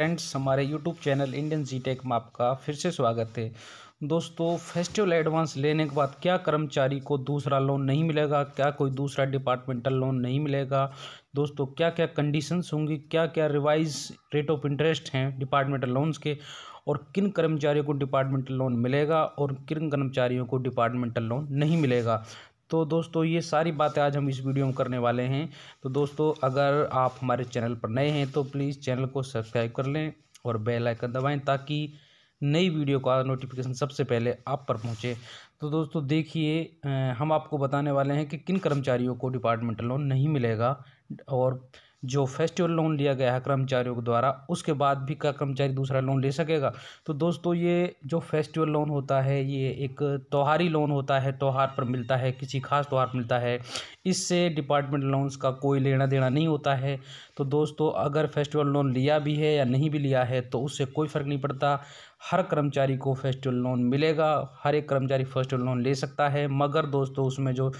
friends हमारे YouTube channel Indian G Tech में आपका फिर से स्वागत है दोस्तों फेस्टिवल एडवांस लेने के बाद क्या कर्मचारी को दूसरा लोन नहीं मिलेगा क्या कोई दूसरा डिपार्टमेंटल लोन नहीं मिलेगा दोस्तों क्या क्या कंडीशंस होंगी क्या क्या रिवाइज रेट ऑफ इंटरेस्ट हैं डिपार्टमेंटल लोन्स के और किन कर्मचारियों को डिपार्टमेंटल लोन मिलेगा और किन कर्मचारियों को डिपार्टमेंटल लोन नहीं मिलेगा तो दोस्तों ये सारी बातें आज हम इस वीडियो में करने वाले हैं तो दोस्तों अगर आप हमारे चैनल पर नए हैं तो प्लीज़ चैनल को सब्सक्राइब कर लें और बेल आइकन दबाएं ताकि नई वीडियो का नोटिफिकेशन सबसे पहले आप पर पहुंचे तो दोस्तों देखिए हम आपको बताने वाले हैं कि किन कर्मचारियों को डिपार्टमेंटल लोन नहीं मिलेगा और जो फेस्टिवल लोन लिया गया है कर्मचारियों के द्वारा उसके बाद भी क्या कर्मचारी दूसरा लोन ले सकेगा तो दोस्तों ये जो फेस्टिवल लोन होता है ये एक त्यौहारी लोन होता है त्यौहार पर मिलता है किसी खास त्यौहार पर मिलता है इससे डिपार्टमेंट लोन्स का कोई लेना देना नहीं होता है तो दोस्तों अगर फेस्टिवल लोन लिया भी है या नहीं भी लिया है तो उससे कोई फ़र्क नहीं पड़ता हर कर्मचारी को फेस्टिवल लोन मिलेगा हर एक कर्मचारी फेस्टिवल लोन ले सकता है मगर दोस्तों उसमें जो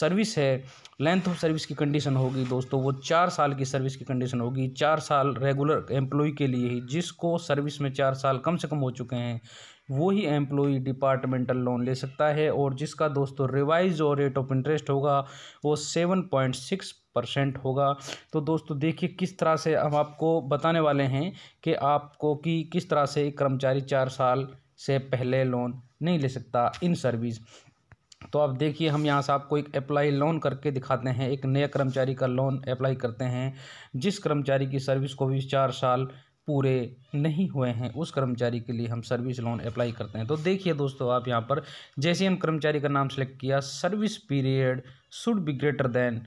सर्विस है लेंथ ऑफ सर्विस की कंडीशन होगी दोस्तों वो चार साल की सर्विस की कंडीशन होगी चार साल रेगुलर एम्प्लॉय के लिए ही जिसको सर्विस में चार साल कम से कम हो चुके हैं वो ही एम्प्लॉई डिपार्टमेंटल लोन ले सकता है और जिसका दोस्तों रिवाइज और रेट ऑफ इंटरेस्ट होगा वो सेवन पॉइंट सिक्स परसेंट होगा तो दोस्तों देखिए किस तरह से हम आपको बताने वाले हैं कि आपको कि किस तरह से एक कर्मचारी चार साल से पहले लोन नहीं ले सकता इन सर्विस तो आप देखिए हम यहाँ से आपको एक अप्लाई लोन करके दिखाते हैं एक नया कर्मचारी का लोन अप्लाई करते हैं जिस कर्मचारी की सर्विस को भी चार साल पूरे नहीं हुए हैं उस कर्मचारी के लिए हम सर्विस लोन अप्लाई करते हैं तो देखिए दोस्तों आप यहाँ पर जैसे हम कर्मचारी का नाम सेलेक्ट किया service period should be greater than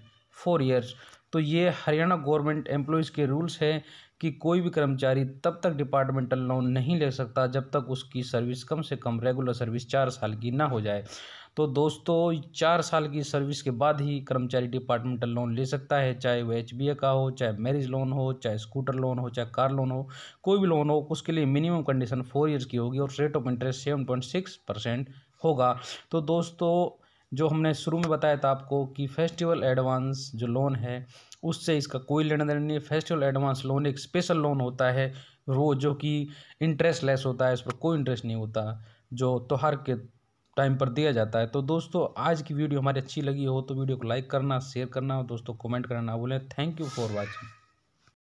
four years तो ये हरियाणा गवर्नमेंट एम्प्लॉयज़ के रूल्स हैं कि कोई भी कर्मचारी तब तक डिपार्टमेंटल लोन नहीं ले सकता जब तक उसकी सर्विस कम से कम रेगुलर सर्विस चार साल की ना हो जाए तो दोस्तों चार साल की सर्विस के बाद ही कर्मचारी डिपार्टमेंटल लोन ले सकता है चाहे वह एच का हो चाहे मैरिज लोन हो चाहे स्कूटर लोन हो चाहे कार लोन हो कोई भी लोन हो उसके लिए मिनिमम कंडीशन फोर ईयर्स की होगी और rate of interest seven point six percent होगा तो दोस्तों जो हमने शुरू में बताया था आपको कि फेस्टिवल एडवांस जो लोन है उससे इसका कोई लेन देन नहीं फेस्टिवल एडवांस लोन एक स्पेशल लोन होता है वो जो कि इंटरेस्ट लेस होता है इस पर कोई इंटरेस्ट नहीं होता जो त्यौहार के टाइम पर दिया जाता है तो दोस्तों आज की वीडियो हमारी अच्छी लगी हो तो वीडियो को लाइक करना शेयर करना और दोस्तों कमेंट करना ना भूलें थैंक यू फॉर वॉचिंग